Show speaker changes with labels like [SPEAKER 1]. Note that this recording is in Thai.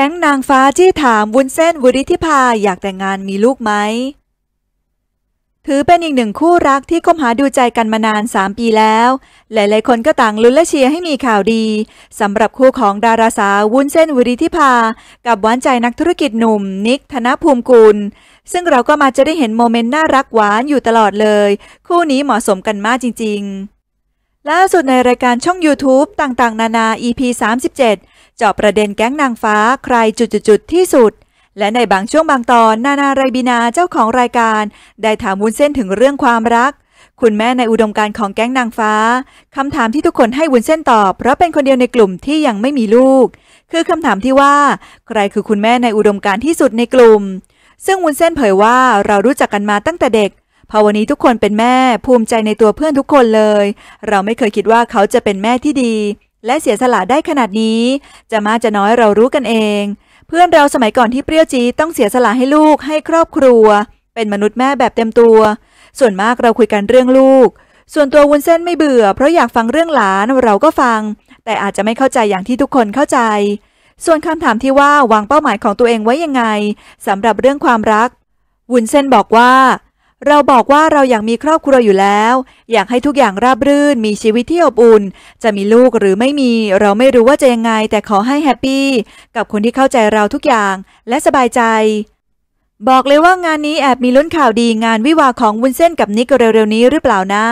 [SPEAKER 1] แก๊งนางฟ้าที่ถามวุ้นเส้นวุริธิภาอยากแต่งงานมีลูกไหมถือเป็นอีกหนึ่งคู่รักที่คบหาดูใจกันมานาน 3 ปีแล้ว หลายๆคนก็ต่างลุ้นและเชียร์ให้มีข่าวดีสำหรับคู่ของดาราสาววุ้นเส้นวุริธิภากับหวานใจนักธุรกิจหนุ่มนิกธนภูมิกุลซึ่งเราก็มาจะได้เห็นโมเมนต์น่ารักหวานอยู่ตลอดเลย คู่นี้เหมาะสมกันมากจริง ๆล่าสุดในรายการช่อง YouTube ต่างๆ นานา EP 37เจาะประเด็นแก๊งนางฟ้าใครจุดๆที่สุด และในบางช่วงบางตอนนานาไรบินาเจ้าของรายการ ได้ถามวุ้นเส้นถึงเรื่องความรัก คุณแม่ในอุดมการของแก๊งนางฟ้า คำถามที่ทุกคนให้วุ้นเส้นตอบเพราะเป็นคนเดียวในกลุ่มที่ยังไม่มีลูก คือคำถามที่ว่า ใครคือคุณแม่ในอุดมการที่สุดในกลุ่ม ซึ่งวุ้นเส้นเผยว่าเรารู้จักกันมาตั้งแต่เด็กพอวันนี้ทุกคนเป็นแม่ภูมิใจในตัวเพื่อนทุกคนเลย เราไม่เคยคิดว่าเขาจะเป็นแม่ที่ดี และเสียสละได้ขนาดนี้ จะมาจะน้อยเรารู้กันเอง เพื่อนเราสมัยก่อนที่เปรี้ยวจีต้องเสียสละให้ลูกให้ครอบครัว เป็นมนุษย์แม่แบบเต็มตัว ส่วนมากเราคุยกันเรื่องลูก ส่วนตัววุ้นเส้นไม่เบื่อ เพราะอยากฟังเรื่องหลานเราก็ฟัง แต่อาจจะไม่เข้าใจอย่างที่ทุกคนเข้าใจ ส่วนคำถามที่ว่าวางเป้าหมายของตัวเองไว้ยังไงสำหรับเรื่องความรักวุ้นเส้นบอกว่าเราบอกว่าเราอยากมีครอบครัวอยู่แล้วอยากให้ทุกอย่างราบรื่นมีชีวิตที่อบอุ่นจะมีลูกหรือไม่มีเราไม่รู้ว่าจะยังไงแต่ขอให้แฮปปี้กับคนที่เข้าใจเราทุกอย่างและสบายใจ บอกเลยว่างานนี้แอบมีลุ้นข่าวดีงานวิวาของวุ้นเส้นกับนิกเร็วๆนี้หรือเปล่านะ